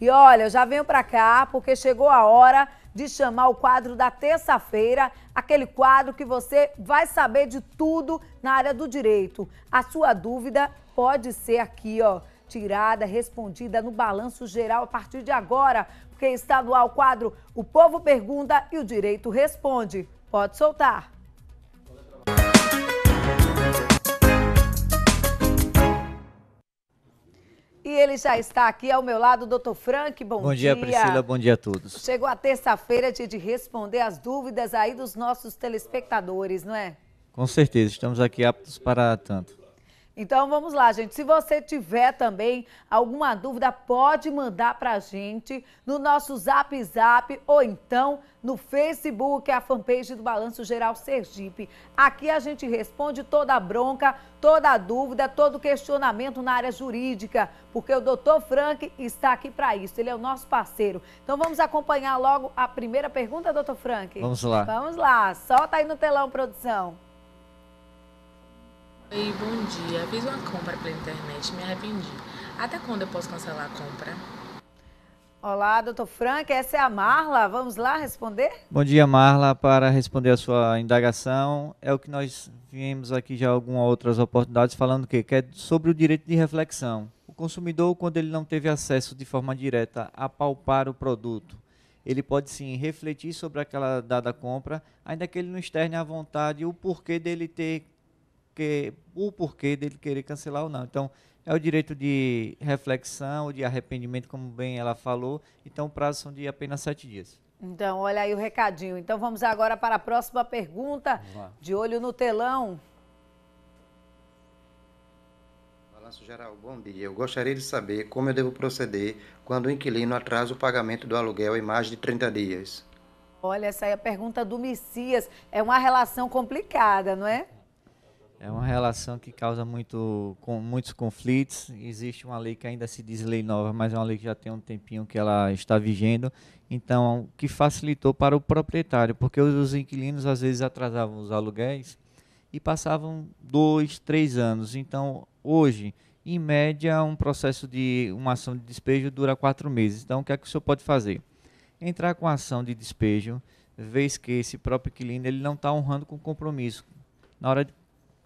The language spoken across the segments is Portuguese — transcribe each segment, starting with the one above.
E olha, eu já venho para cá porque chegou a hora de chamar o quadro da terça-feira, aquele quadro que você vai saber de tudo na área do direito. A sua dúvida pode ser aqui, ó, tirada, respondida no balanço geral a partir de agora, porque está no ar o quadro O Povo Pergunta e o Direito Responde. Pode soltar. já está aqui ao meu lado, doutor Frank. Bom, bom dia. Bom dia, Priscila. Bom dia a todos. Chegou a terça-feira de responder as dúvidas aí dos nossos telespectadores, não é? Com certeza, estamos aqui aptos para tanto. Então vamos lá, gente. Se você tiver também alguma dúvida, pode mandar para a gente no nosso Zap Zap ou então no Facebook, a fanpage do Balanço Geral Sergipe. Aqui a gente responde toda a bronca, toda a dúvida, todo questionamento na área jurídica, porque o doutor Frank está aqui para isso, ele é o nosso parceiro. Então vamos acompanhar logo a primeira pergunta, doutor Frank? Vamos lá. Vamos lá, solta aí no telão, produção. Oi, bom dia. Fiz uma compra pela internet, me arrependi. Até quando eu posso cancelar a compra? Olá, doutor Frank, essa é a Marla. Vamos lá responder? Bom dia, Marla. Para responder a sua indagação, é o que nós viemos aqui já algumas outras oportunidades falando que, que é sobre o direito de reflexão. O consumidor, quando ele não teve acesso de forma direta a palpar o produto, ele pode sim refletir sobre aquela dada compra, ainda que ele não externe à vontade o porquê dele ter porquê, o porquê dele querer cancelar ou não. Então, é o direito de reflexão, de arrependimento, como bem ela falou. Então, o prazo são de apenas sete dias. Então, olha aí o recadinho. Então, vamos agora para a próxima pergunta. De olho no telão. Balanço Geral, bom dia. Eu gostaria de saber como eu devo proceder quando o inquilino atrasa o pagamento do aluguel em mais de 30 dias. Olha, essa é a pergunta do Messias. É uma relação complicada, não é? É uma relação que causa muito, com muitos conflitos. Existe uma lei que ainda se diz lei nova, mas é uma lei que já tem um tempinho que ela está vigendo. Então, que facilitou para o proprietário, porque os inquilinos às vezes atrasavam os aluguéis e passavam dois, três anos. Então, hoje, em média, um processo de uma ação de despejo dura quatro meses. Então, o que é que o senhor pode fazer? Entrar com a ação de despejo, vez que esse próprio inquilino ele não está honrando com o compromisso. Na hora de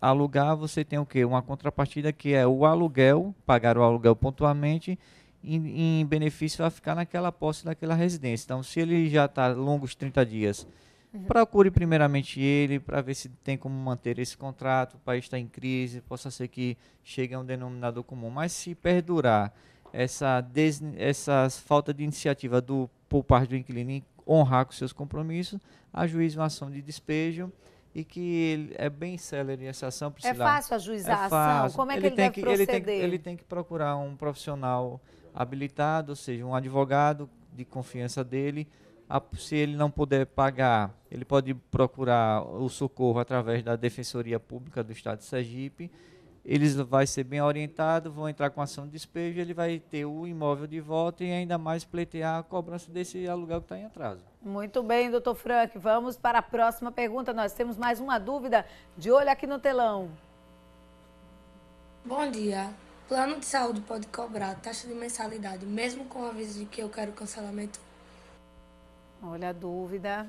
alugar, você tem o quê? Uma contrapartida que é o aluguel, pagar o aluguel pontualmente em, em benefício a ficar naquela posse daquela residência. Então, se ele já está longos 30 dias, uhum. procure primeiramente ele para ver se tem como manter esse contrato, o país está em crise, possa ser que chegue a um denominador comum. Mas se perdurar essa, des, essa falta de iniciativa do, por parte do inquilino em honrar com seus compromissos, ajuize uma ação de despejo e que é bem célere essa ação, Priscila. É fácil ajuizar é fácil. a ação? Como é que ele, ele tem deve que, proceder? Ele tem, ele tem que procurar um profissional habilitado, ou seja, um advogado de confiança dele. Se ele não puder pagar, ele pode procurar o socorro através da Defensoria Pública do Estado de Sergipe eles vai ser bem orientado, vão entrar com ação de despejo, ele vai ter o imóvel de volta e ainda mais pleitear a cobrança desse aluguel que está em atraso. Muito bem, doutor Frank. Vamos para a próxima pergunta. Nós temos mais uma dúvida de olho aqui no telão. Bom dia. Plano de saúde pode cobrar taxa de mensalidade, mesmo com o aviso de que eu quero cancelamento? Olha a dúvida.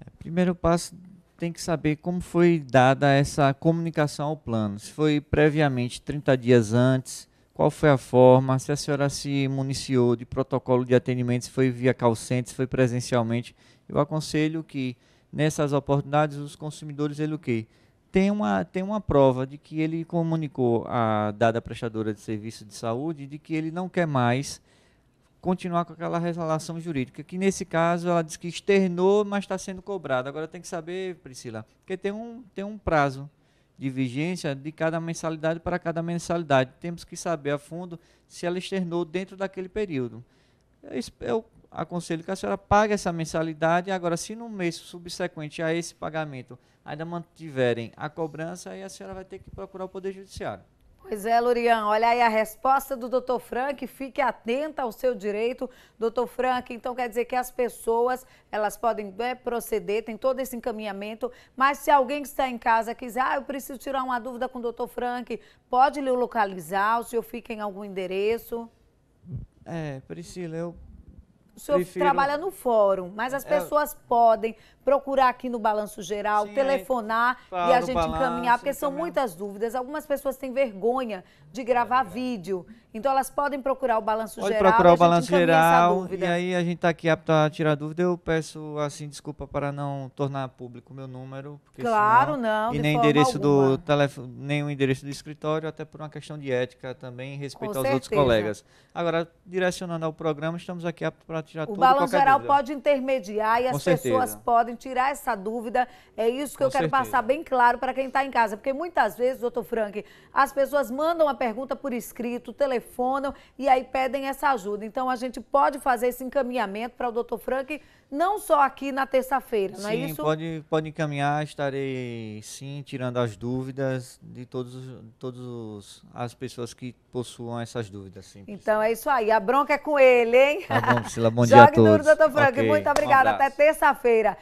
É, primeiro passo tem que saber como foi dada essa comunicação ao plano. Se foi previamente 30 dias antes, qual foi a forma, se a senhora se municiou de protocolo de atendimento, se foi via calcente, se foi presencialmente. Eu aconselho que nessas oportunidades os consumidores ele o quê? Tem uma, tem uma prova de que ele comunicou a dada prestadora de serviço de saúde de que ele não quer mais continuar com aquela relação jurídica, que nesse caso ela diz que externou, mas está sendo cobrada. Agora tem que saber, Priscila, porque tem um, tem um prazo de vigência de cada mensalidade para cada mensalidade. Temos que saber a fundo se ela externou dentro daquele período. Eu, eu aconselho que a senhora pague essa mensalidade. Agora, se no mês subsequente a esse pagamento ainda mantiverem a cobrança, aí a senhora vai ter que procurar o Poder Judiciário. Pois é, Lurian, olha aí a resposta do doutor Frank, fique atenta ao seu direito. Doutor Frank, então quer dizer que as pessoas, elas podem né, proceder, tem todo esse encaminhamento, mas se alguém que está em casa quiser, ah, eu preciso tirar uma dúvida com o doutor Frank, pode lhe localizar, o senhor fica em algum endereço? É, Priscila, eu o senhor prefiro... trabalha no fórum, mas as é. pessoas é... podem procurar aqui no Balanço Geral, Sim, telefonar e a gente balanço, encaminhar, porque são também. muitas dúvidas. Algumas pessoas têm vergonha de gravar é vídeo, então elas podem procurar o Balanço Pode Geral. procurar o Balanço Geral e aí a gente está aqui apto a tirar dúvida. Eu peço, assim, desculpa para não tornar público o meu número. claro, senão, não, E nem endereço do telefone, nem o endereço do escritório, até por uma questão de ética também, respeito Com aos certeza. outros colegas. Agora, direcionando ao programa, estamos aqui apto para tirar o balanço geral dúvida. pode intermediar e as pessoas podem tirar essa dúvida. É isso que Com eu quero certeza. passar bem claro para quem está em casa, porque muitas vezes, doutor Frank, as pessoas mandam a pergunta por escrito, telefonam e aí pedem essa ajuda. Então a gente pode fazer esse encaminhamento para o doutor Frank não só aqui na terça-feira, não é sim, é isso? Sim, pode, pode encaminhar, estarei sim tirando as dúvidas de todas todos as pessoas que possuam essas dúvidas. Sim, então é isso aí, a bronca é com ele, hein? Tá bom, Priscila, bom bom Jogue dia a todos. Jogue duro, doutor Frank. Okay. Muito obrigada. Um Até terça-feira.